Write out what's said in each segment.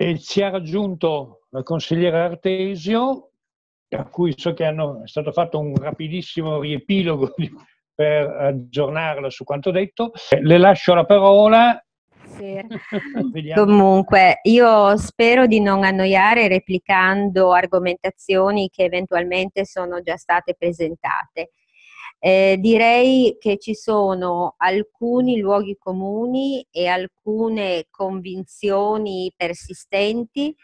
e ci ha raggiunto la consigliera Artesio, a cui so che hanno, è stato fatto un rapidissimo riepilogo per aggiornarla su quanto detto. Le lascio la parola Comunque, io spero di non annoiare replicando argomentazioni che eventualmente sono già state presentate. Eh, direi che ci sono alcuni luoghi comuni e alcune convinzioni persistenti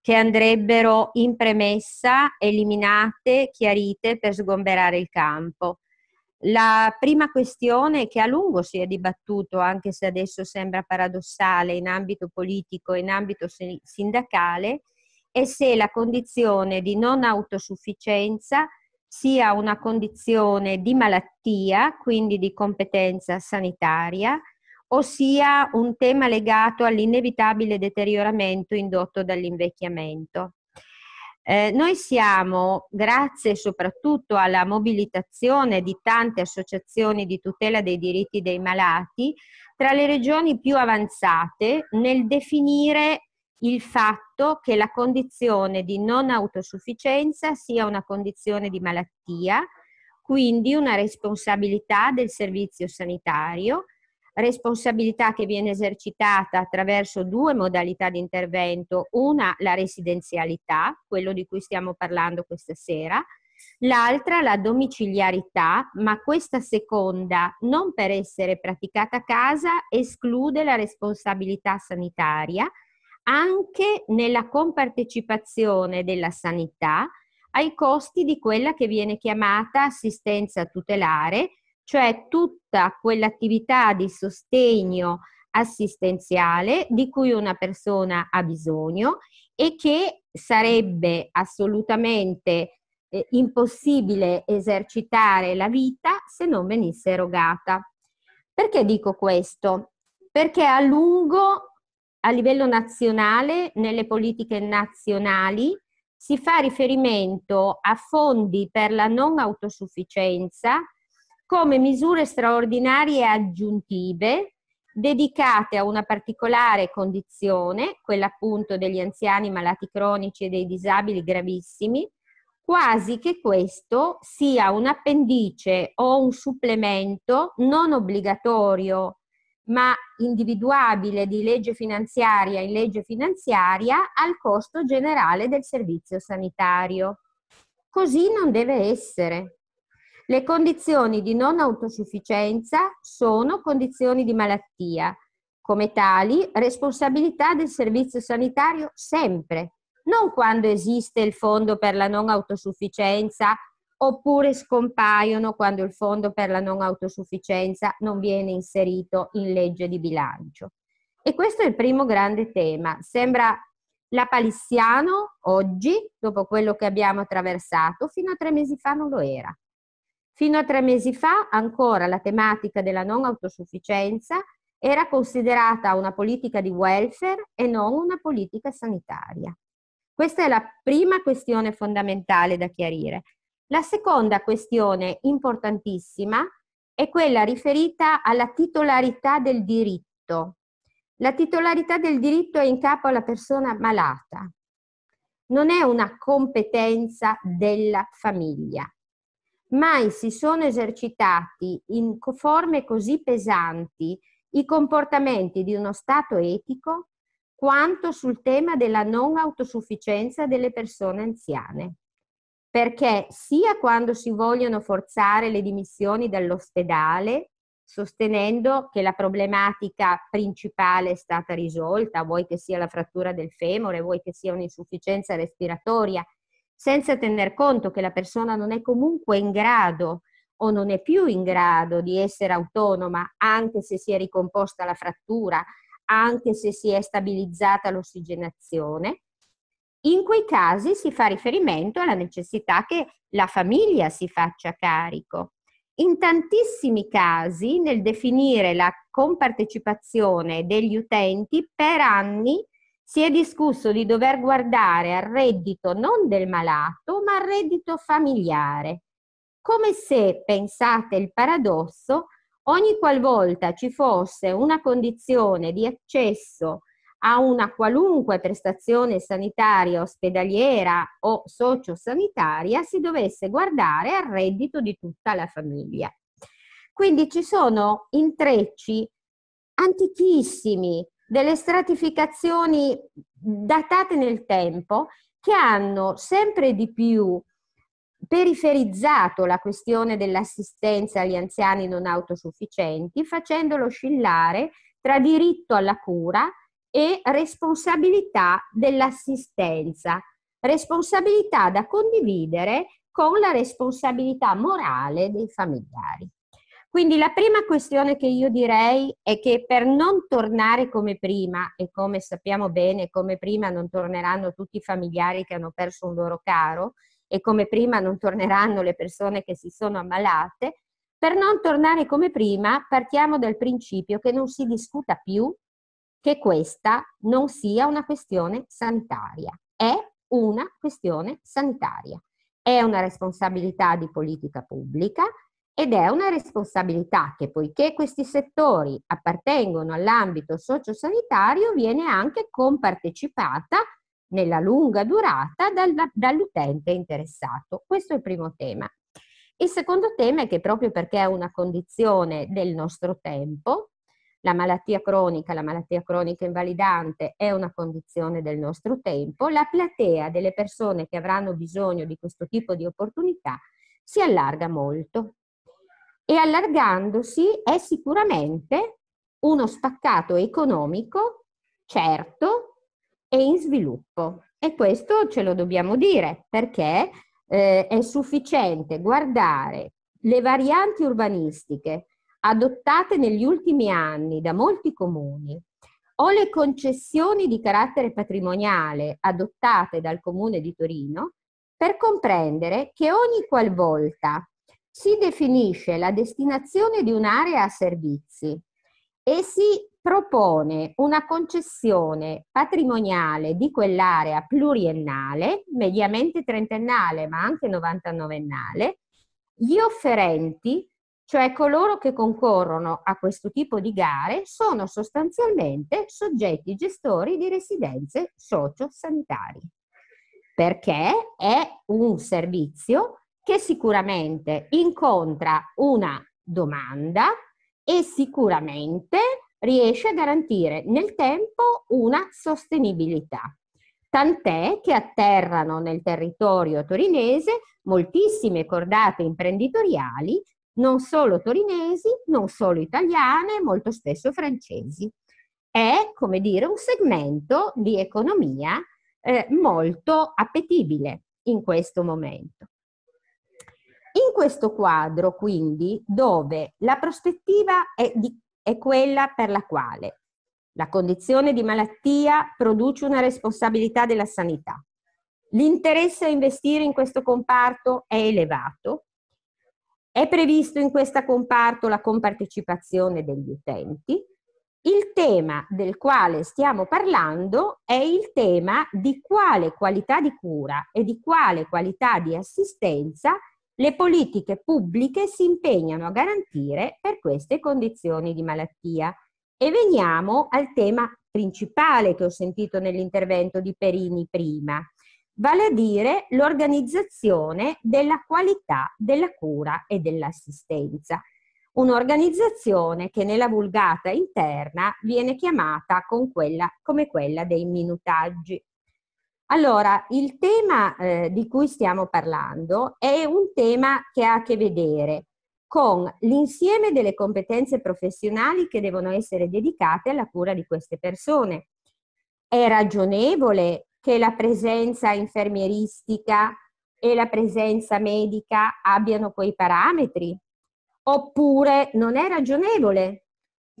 che andrebbero in premessa eliminate, chiarite per sgomberare il campo. La prima questione che a lungo si è dibattuto, anche se adesso sembra paradossale in ambito politico e in ambito sindacale, è se la condizione di non autosufficienza sia una condizione di malattia, quindi di competenza sanitaria, ossia un tema legato all'inevitabile deterioramento indotto dall'invecchiamento. Eh, noi siamo, grazie soprattutto alla mobilitazione di tante associazioni di tutela dei diritti dei malati, tra le regioni più avanzate nel definire il fatto che la condizione di non autosufficienza sia una condizione di malattia, quindi una responsabilità del servizio sanitario, responsabilità che viene esercitata attraverso due modalità di intervento, una la residenzialità, quello di cui stiamo parlando questa sera, l'altra la domiciliarità, ma questa seconda, non per essere praticata a casa, esclude la responsabilità sanitaria anche nella compartecipazione della sanità ai costi di quella che viene chiamata assistenza tutelare, cioè tutta quell'attività di sostegno assistenziale di cui una persona ha bisogno e che sarebbe assolutamente eh, impossibile esercitare la vita se non venisse erogata. Perché dico questo? Perché a lungo a livello nazionale, nelle politiche nazionali, si fa riferimento a fondi per la non autosufficienza come misure straordinarie aggiuntive dedicate a una particolare condizione, quella appunto degli anziani malati cronici e dei disabili gravissimi, quasi che questo sia un appendice o un supplemento non obbligatorio ma individuabile di legge finanziaria in legge finanziaria al costo generale del servizio sanitario. Così non deve essere. Le condizioni di non autosufficienza sono condizioni di malattia. Come tali, responsabilità del servizio sanitario sempre, non quando esiste il fondo per la non autosufficienza oppure scompaiono quando il fondo per la non autosufficienza non viene inserito in legge di bilancio. E questo è il primo grande tema. Sembra la palissiano oggi, dopo quello che abbiamo attraversato, fino a tre mesi fa non lo era. Fino a tre mesi fa ancora la tematica della non autosufficienza era considerata una politica di welfare e non una politica sanitaria. Questa è la prima questione fondamentale da chiarire. La seconda questione importantissima è quella riferita alla titolarità del diritto. La titolarità del diritto è in capo alla persona malata, non è una competenza della famiglia. Mai si sono esercitati in forme così pesanti i comportamenti di uno Stato etico quanto sul tema della non autosufficienza delle persone anziane perché sia quando si vogliono forzare le dimissioni dall'ospedale, sostenendo che la problematica principale è stata risolta, vuoi che sia la frattura del femore, vuoi che sia un'insufficienza respiratoria, senza tener conto che la persona non è comunque in grado o non è più in grado di essere autonoma, anche se si è ricomposta la frattura, anche se si è stabilizzata l'ossigenazione, in quei casi si fa riferimento alla necessità che la famiglia si faccia carico. In tantissimi casi, nel definire la compartecipazione degli utenti, per anni si è discusso di dover guardare al reddito non del malato, ma al reddito familiare. Come se, pensate il paradosso, ogni qualvolta ci fosse una condizione di accesso a una qualunque prestazione sanitaria, ospedaliera o sociosanitaria si dovesse guardare al reddito di tutta la famiglia. Quindi ci sono intrecci antichissimi, delle stratificazioni datate nel tempo che hanno sempre di più periferizzato la questione dell'assistenza agli anziani non autosufficienti, facendolo oscillare tra diritto alla cura e responsabilità dell'assistenza, responsabilità da condividere con la responsabilità morale dei familiari. Quindi la prima questione che io direi è che per non tornare come prima, e come sappiamo bene, come prima non torneranno tutti i familiari che hanno perso un loro caro, e come prima non torneranno le persone che si sono ammalate, per non tornare come prima partiamo dal principio che non si discuta più che questa non sia una questione sanitaria, è una questione sanitaria, è una responsabilità di politica pubblica ed è una responsabilità che poiché questi settori appartengono all'ambito sociosanitario viene anche compartecipata nella lunga durata dall'utente interessato. Questo è il primo tema. Il secondo tema è che proprio perché è una condizione del nostro tempo, la malattia cronica, la malattia cronica invalidante è una condizione del nostro tempo. La platea delle persone che avranno bisogno di questo tipo di opportunità si allarga molto e allargandosi è sicuramente uno spaccato economico certo e in sviluppo. E questo ce lo dobbiamo dire perché eh, è sufficiente guardare le varianti urbanistiche adottate negli ultimi anni da molti comuni o le concessioni di carattere patrimoniale adottate dal Comune di Torino per comprendere che ogni qualvolta si definisce la destinazione di un'area a servizi e si propone una concessione patrimoniale di quell'area pluriennale, mediamente trentennale ma anche novantanovennale, gli offerenti cioè coloro che concorrono a questo tipo di gare sono sostanzialmente soggetti gestori di residenze sociosanitarie, perché è un servizio che sicuramente incontra una domanda e sicuramente riesce a garantire nel tempo una sostenibilità. Tant'è che atterrano nel territorio torinese moltissime cordate imprenditoriali non solo torinesi, non solo italiane, molto spesso francesi. È, come dire, un segmento di economia eh, molto appetibile in questo momento. In questo quadro, quindi, dove la prospettiva è, di, è quella per la quale la condizione di malattia produce una responsabilità della sanità, l'interesse a investire in questo comparto è elevato, è previsto in questa comparto la compartecipazione degli utenti. Il tema del quale stiamo parlando è il tema di quale qualità di cura e di quale qualità di assistenza le politiche pubbliche si impegnano a garantire per queste condizioni di malattia. E veniamo al tema principale che ho sentito nell'intervento di Perini prima, vale a dire l'organizzazione della qualità della cura e dell'assistenza. Un'organizzazione che nella vulgata interna viene chiamata quella, come quella dei minutaggi. Allora, il tema eh, di cui stiamo parlando è un tema che ha a che vedere con l'insieme delle competenze professionali che devono essere dedicate alla cura di queste persone. È ragionevole che la presenza infermieristica e la presenza medica abbiano quei parametri? Oppure non è ragionevole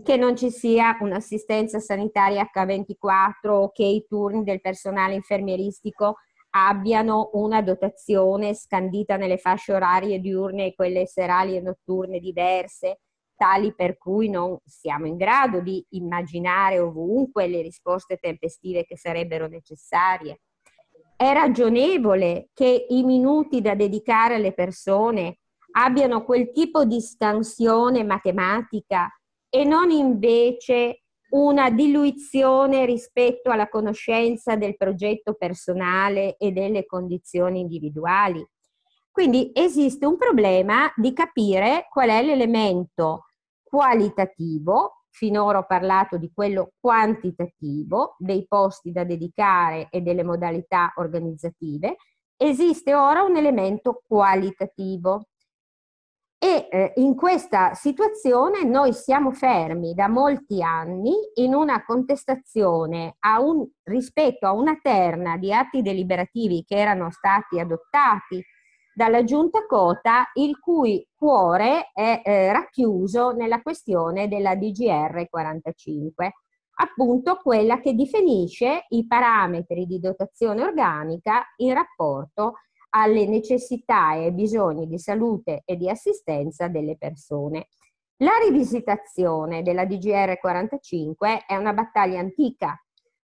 che non ci sia un'assistenza sanitaria H24 o che i turni del personale infermieristico abbiano una dotazione scandita nelle fasce orarie diurne e quelle serali e notturne diverse tali per cui non siamo in grado di immaginare ovunque le risposte tempestive che sarebbero necessarie. È ragionevole che i minuti da dedicare alle persone abbiano quel tipo di scansione matematica e non invece una diluizione rispetto alla conoscenza del progetto personale e delle condizioni individuali. Quindi esiste un problema di capire qual è l'elemento qualitativo, finora ho parlato di quello quantitativo, dei posti da dedicare e delle modalità organizzative, esiste ora un elemento qualitativo. E eh, in questa situazione noi siamo fermi da molti anni in una contestazione a un, rispetto a una terna di atti deliberativi che erano stati adottati dalla giunta Cota, il cui cuore è eh, racchiuso nella questione della DGR 45, appunto quella che definisce i parametri di dotazione organica in rapporto alle necessità e ai bisogni di salute e di assistenza delle persone. La rivisitazione della DGR 45 è una battaglia antica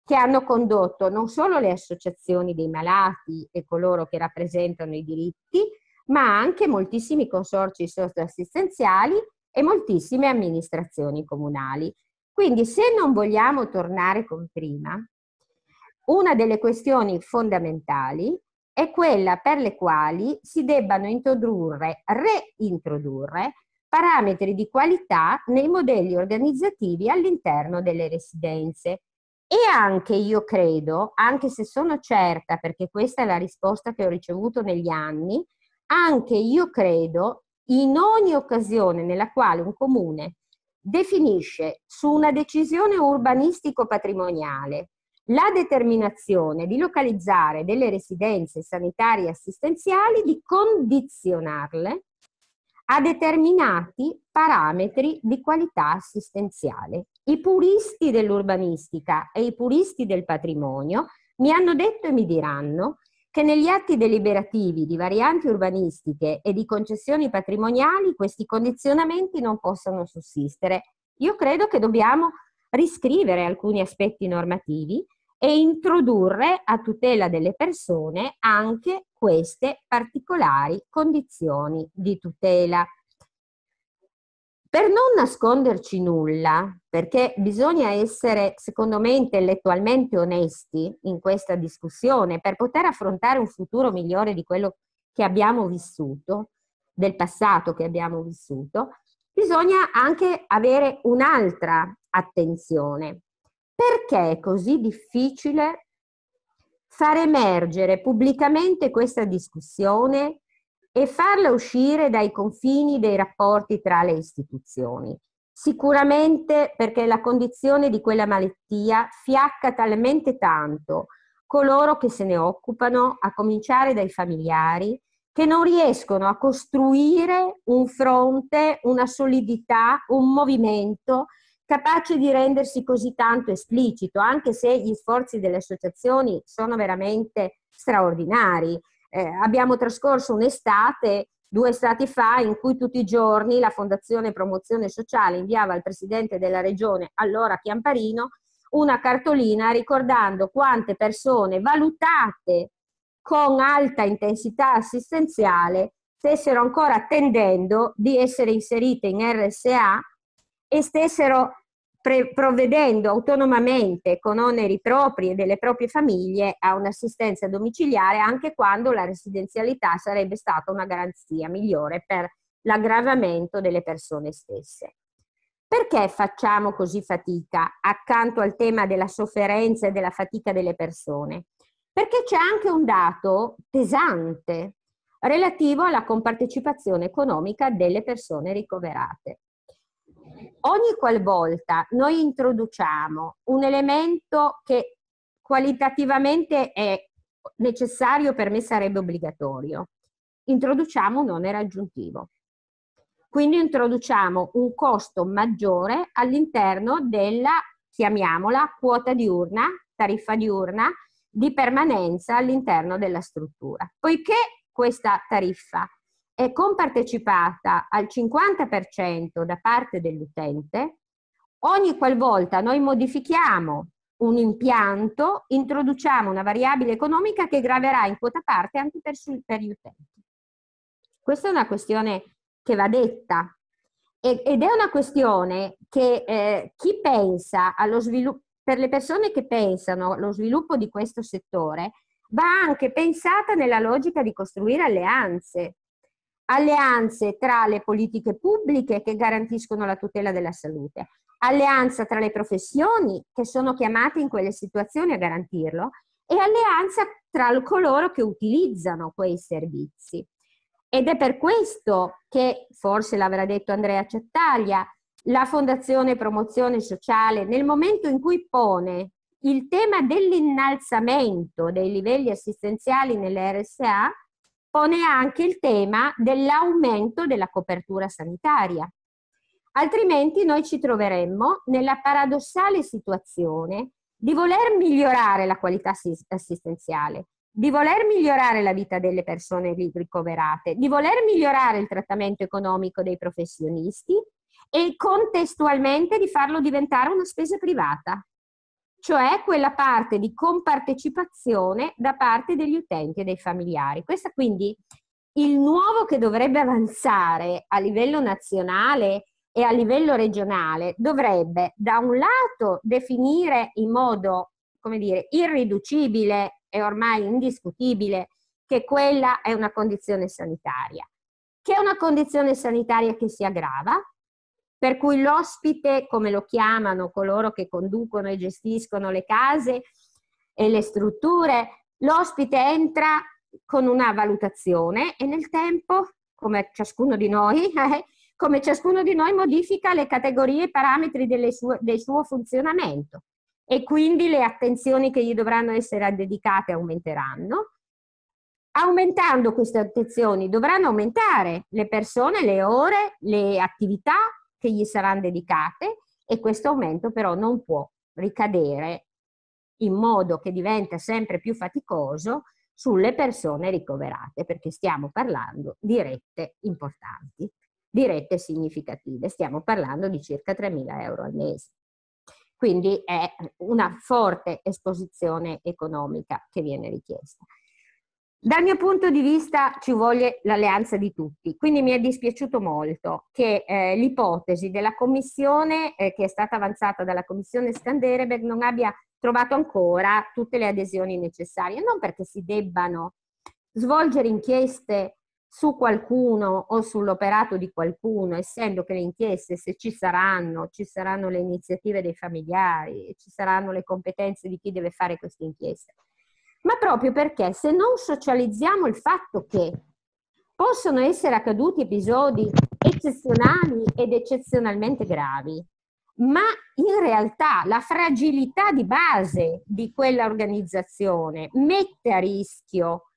che hanno condotto non solo le associazioni dei malati e coloro che rappresentano i diritti, ma anche moltissimi consorci socioassistenziali e moltissime amministrazioni comunali. Quindi se non vogliamo tornare con prima, una delle questioni fondamentali è quella per le quali si debbano introdurre, reintrodurre, parametri di qualità nei modelli organizzativi all'interno delle residenze e anche io credo, anche se sono certa, perché questa è la risposta che ho ricevuto negli anni, anche io credo in ogni occasione nella quale un comune definisce su una decisione urbanistico-patrimoniale la determinazione di localizzare delle residenze sanitarie assistenziali, di condizionarle a determinati parametri di qualità assistenziale i puristi dell'urbanistica e i puristi del patrimonio mi hanno detto e mi diranno che negli atti deliberativi di varianti urbanistiche e di concessioni patrimoniali questi condizionamenti non possono sussistere. Io credo che dobbiamo riscrivere alcuni aspetti normativi e introdurre a tutela delle persone anche queste particolari condizioni di tutela. Per non nasconderci nulla, perché bisogna essere, secondo me, intellettualmente onesti in questa discussione per poter affrontare un futuro migliore di quello che abbiamo vissuto, del passato che abbiamo vissuto, bisogna anche avere un'altra attenzione. Perché è così difficile far emergere pubblicamente questa discussione e farla uscire dai confini dei rapporti tra le istituzioni. Sicuramente perché la condizione di quella malattia fiacca talmente tanto coloro che se ne occupano, a cominciare dai familiari, che non riescono a costruire un fronte, una solidità, un movimento capace di rendersi così tanto esplicito, anche se gli sforzi delle associazioni sono veramente straordinari. Eh, abbiamo trascorso un'estate, due estati fa, in cui tutti i giorni la Fondazione Promozione Sociale inviava al Presidente della Regione, allora Chiamparino, una cartolina ricordando quante persone valutate con alta intensità assistenziale stessero ancora attendendo di essere inserite in RSA e stessero pre- provvedendo autonomamente con oneri propri e delle proprie famiglie a un'assistenza domiciliare anche quando la residenzialità sarebbe stata una garanzia migliore per l'aggravamento delle persone stesse. Perché facciamo così fatica accanto al tema della sofferenza e della fatica delle persone? Perché c'è anche un dato pesante relativo alla compartecipazione economica delle persone ricoverate ogni qualvolta noi introduciamo un elemento che qualitativamente è necessario, per me sarebbe obbligatorio, introduciamo un onere aggiuntivo. Quindi introduciamo un costo maggiore all'interno della, chiamiamola, quota diurna, tariffa diurna, di permanenza all'interno della struttura. Poiché questa tariffa è compartecipata al 50% da parte dell'utente ogni qualvolta noi modifichiamo un impianto, introduciamo una variabile economica che graverà in quota parte anche per, per gli utenti. Questa è una questione che va detta e, ed è una questione che eh, chi pensa allo sviluppo, per le persone che pensano allo sviluppo di questo settore, va anche pensata nella logica di costruire alleanze, alleanze tra le politiche pubbliche che garantiscono la tutela della salute, alleanza tra le professioni che sono chiamate in quelle situazioni a garantirlo e alleanza tra coloro che utilizzano quei servizi. Ed è per questo che, forse l'avrà detto Andrea Cettaglia, la Fondazione Promozione Sociale, nel momento in cui pone il tema dell'innalzamento dei livelli assistenziali nelle RSA, pone anche il tema dell'aumento della copertura sanitaria. Altrimenti noi ci troveremmo nella paradossale situazione di voler migliorare la qualità assistenziale, di voler migliorare la vita delle persone ricoverate, di voler migliorare il trattamento economico dei professionisti e contestualmente di farlo diventare una spesa privata cioè quella parte di compartecipazione da parte degli utenti e dei familiari. Questo quindi il nuovo che dovrebbe avanzare a livello nazionale e a livello regionale dovrebbe da un lato definire in modo, come dire, irriducibile e ormai indiscutibile che quella è una condizione sanitaria, che è una condizione sanitaria che si aggrava, per cui l'ospite, come lo chiamano coloro che conducono e gestiscono le case e le strutture, l'ospite entra con una valutazione e nel tempo, come ciascuno di noi, eh, come ciascuno di noi modifica le categorie e i parametri sue, del suo funzionamento e quindi le attenzioni che gli dovranno essere dedicate aumenteranno. Aumentando queste attenzioni dovranno aumentare le persone, le ore, le attività che gli saranno dedicate e questo aumento però non può ricadere in modo che diventa sempre più faticoso sulle persone ricoverate, perché stiamo parlando di rette importanti, di rette significative, stiamo parlando di circa 3.000 euro al mese. Quindi è una forte esposizione economica che viene richiesta. Dal mio punto di vista ci vuole l'alleanza di tutti, quindi mi è dispiaciuto molto che eh, l'ipotesi della commissione eh, che è stata avanzata dalla commissione Scandereberg non abbia trovato ancora tutte le adesioni necessarie, non perché si debbano svolgere inchieste su qualcuno o sull'operato di qualcuno, essendo che le inchieste, se ci saranno, ci saranno le iniziative dei familiari, ci saranno le competenze di chi deve fare queste inchieste ma proprio perché se non socializziamo il fatto che possono essere accaduti episodi eccezionali ed eccezionalmente gravi, ma in realtà la fragilità di base di quell'organizzazione mette a rischio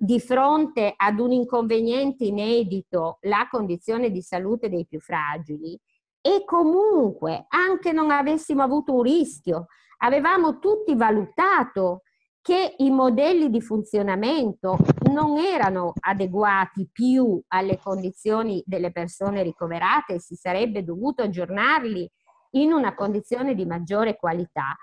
di fronte ad un inconveniente inedito la condizione di salute dei più fragili e comunque anche non avessimo avuto un rischio, avevamo tutti valutato che i modelli di funzionamento non erano adeguati più alle condizioni delle persone ricoverate, si sarebbe dovuto aggiornarli in una condizione di maggiore qualità.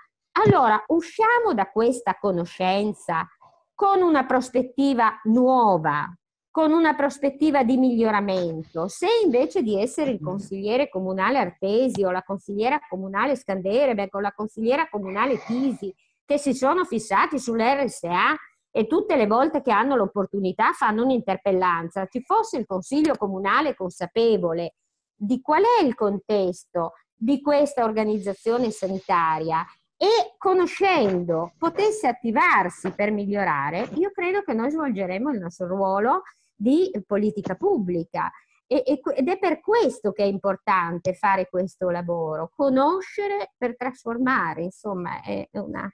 Allora, usciamo da questa conoscenza con una prospettiva nuova, con una prospettiva di miglioramento. Se invece di essere il consigliere comunale Artesi o la consigliera comunale Scanderebek o la consigliera comunale Tisi, che si sono fissati sull'RSA e tutte le volte che hanno l'opportunità fanno un'interpellanza. Ci fosse il Consiglio Comunale consapevole di qual è il contesto di questa organizzazione sanitaria e conoscendo potesse attivarsi per migliorare, io credo che noi svolgeremo il nostro ruolo di politica pubblica. ed è per questo che è importante fare questo lavoro, conoscere per trasformare, insomma, è una,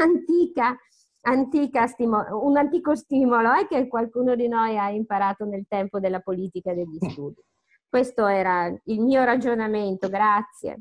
antica, antica stimolo, un antico stimolo eh, che qualcuno di noi ha imparato nel tempo della politica degli studi. Questo era il mio ragionamento, grazie.